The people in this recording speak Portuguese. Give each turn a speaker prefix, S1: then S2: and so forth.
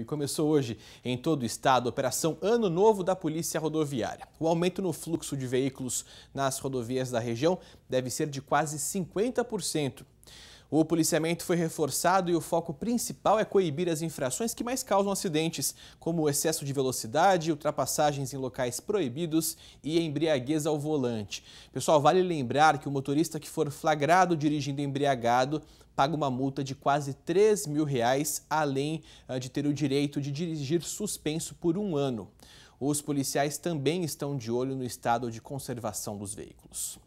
S1: e começou hoje em todo o estado a Operação Ano Novo da Polícia Rodoviária. O aumento no fluxo de veículos nas rodovias da região deve ser de quase 50%. O policiamento foi reforçado e o foco principal é coibir as infrações que mais causam acidentes, como o excesso de velocidade, ultrapassagens em locais proibidos e embriaguez ao volante. Pessoal, vale lembrar que o motorista que for flagrado dirigindo embriagado paga uma multa de quase 3 mil reais, além ah, de ter o direito de dirigir suspenso por um ano. Os policiais também estão de olho no estado de conservação dos veículos.